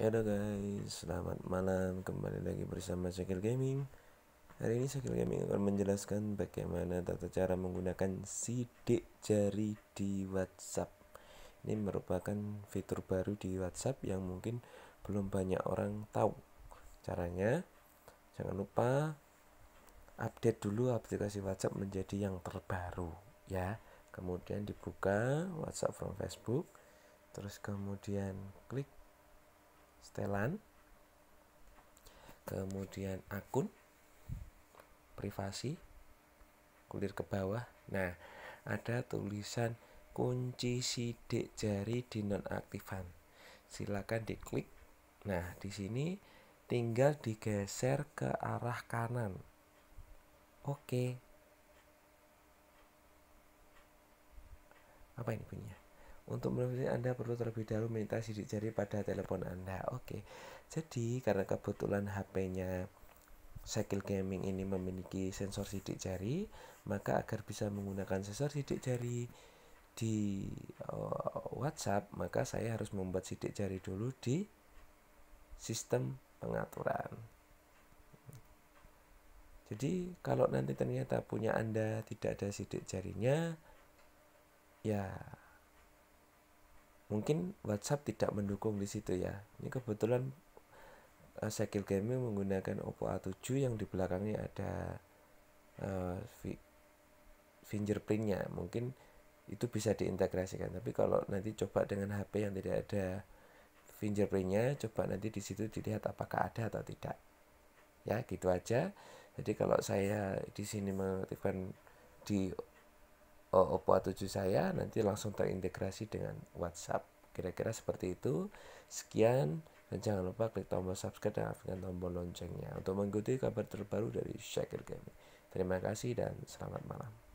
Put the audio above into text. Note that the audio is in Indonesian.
Halo guys, selamat malam kembali lagi bersama Sakil Gaming Hari ini Sakil Gaming akan menjelaskan bagaimana tata cara menggunakan sidik jari di WhatsApp Ini merupakan fitur baru di WhatsApp yang mungkin belum banyak orang tahu Caranya, jangan lupa update dulu aplikasi WhatsApp menjadi yang terbaru ya Kemudian dibuka WhatsApp from Facebook Terus kemudian klik setelan kemudian akun privasi kulir ke bawah nah ada tulisan kunci sidik jari dinonaktifkan silakan diklik nah di sini tinggal digeser ke arah kanan oke apa ini punya untuk melakukan Anda perlu terlebih dahulu minta sidik jari pada telepon Anda. Oke. Jadi karena kebetulan HP-nya Cycle Gaming ini memiliki sensor sidik jari, maka agar bisa menggunakan sensor sidik jari di uh, WhatsApp, maka saya harus membuat sidik jari dulu di sistem pengaturan. Jadi kalau nanti ternyata punya Anda tidak ada sidik jarinya, ya mungkin WhatsApp tidak mendukung di situ ya ini kebetulan uh, Sekil Gaming menggunakan Oppo A7 yang di belakangnya ada uh, fingerprintnya mungkin itu bisa diintegrasikan tapi kalau nanti coba dengan HP yang tidak ada fingerprintnya coba nanti di situ dilihat apakah ada atau tidak ya gitu aja jadi kalau saya di sini mengaktifkan di Oh, Oppo A7 saya nanti langsung terintegrasi dengan WhatsApp. Kira-kira seperti itu. Sekian dan jangan lupa klik tombol subscribe dan aktifkan tombol loncengnya untuk mengikuti kabar terbaru dari Shaker Gaming. Terima kasih dan selamat malam.